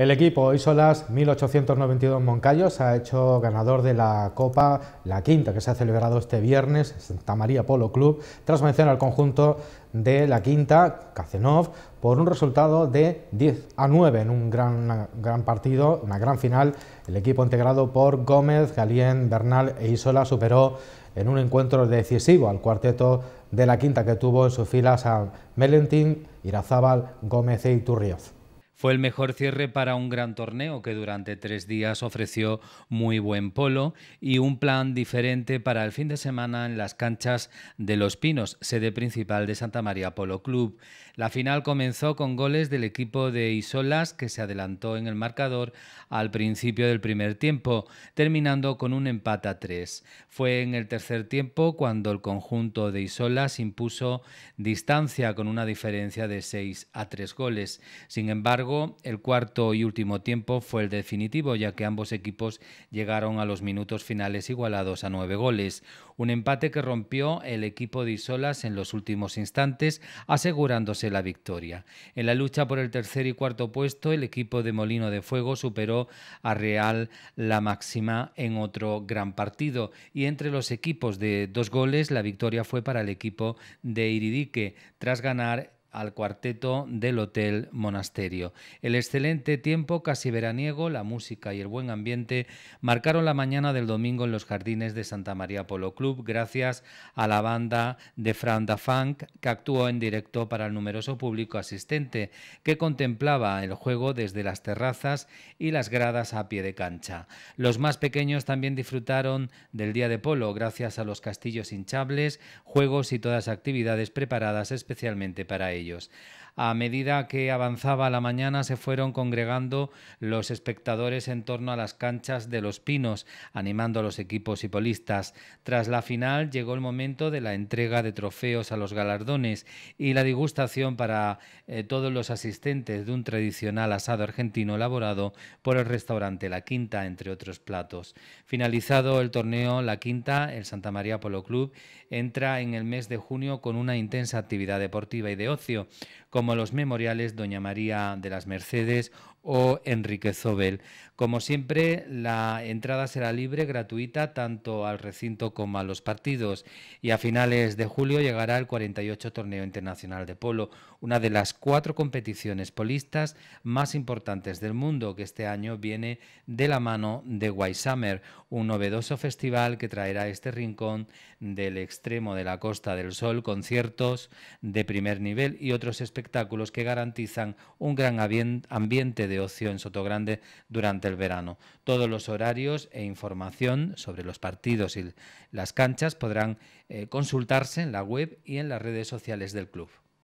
El equipo Isolas 1892 se ha hecho ganador de la Copa, la quinta que se ha celebrado este viernes, Santa María Polo Club, tras vencer al conjunto de la quinta, Cacenov, por un resultado de 10 a 9 en un gran, gran partido, una gran final. El equipo integrado por Gómez, Galien, Bernal e Isola superó en un encuentro decisivo al cuarteto de la quinta que tuvo en sus filas a Melentín, Irazábal, Gómez e Iturrioz. Fue el mejor cierre para un gran torneo que durante tres días ofreció muy buen polo y un plan diferente para el fin de semana en las canchas de Los Pinos, sede principal de Santa María Polo Club. La final comenzó con goles del equipo de Isolas que se adelantó en el marcador al principio del primer tiempo, terminando con un empate a tres. Fue en el tercer tiempo cuando el conjunto de Isolas impuso distancia con una diferencia de 6 a 3 goles. Sin embargo, el cuarto y último tiempo fue el definitivo, ya que ambos equipos llegaron a los minutos finales igualados a nueve goles. Un empate que rompió el equipo de Isolas en los últimos instantes, asegurándose la victoria. En la lucha por el tercer y cuarto puesto, el equipo de Molino de Fuego superó a Real la máxima en otro gran partido. Y entre los equipos de dos goles, la victoria fue para el equipo de Iridique, tras ganar al cuarteto del Hotel Monasterio. El excelente tiempo casi veraniego, la música y el buen ambiente marcaron la mañana del domingo en los jardines de Santa María Polo Club gracias a la banda de Franda Funk que actuó en directo para el numeroso público asistente que contemplaba el juego desde las terrazas y las gradas a pie de cancha. Los más pequeños también disfrutaron del día de polo gracias a los castillos hinchables, juegos y todas actividades preparadas especialmente para ellos. A medida que avanzaba la mañana se fueron congregando los espectadores en torno a las canchas de los pinos, animando a los equipos y polistas. Tras la final llegó el momento de la entrega de trofeos a los galardones y la degustación para eh, todos los asistentes de un tradicional asado argentino elaborado por el restaurante La Quinta, entre otros platos. Finalizado el torneo La Quinta, el Santa María Polo Club entra en el mes de junio con una intensa actividad deportiva y de ocio como los memoriales Doña María de las Mercedes o Enrique Zobel. Como siempre, la entrada será libre, gratuita, tanto al recinto como a los partidos. Y a finales de julio llegará el 48 Torneo Internacional de Polo, una de las cuatro competiciones polistas más importantes del mundo, que este año viene de la mano de White Summer, un novedoso festival que traerá a este rincón del extremo de la Costa del Sol conciertos de primer nivel y otros espectáculos que garantizan un gran ambiente de ocio en Sotogrande durante el verano. Todos los horarios e información sobre los partidos y las canchas podrán eh, consultarse en la web y en las redes sociales del club.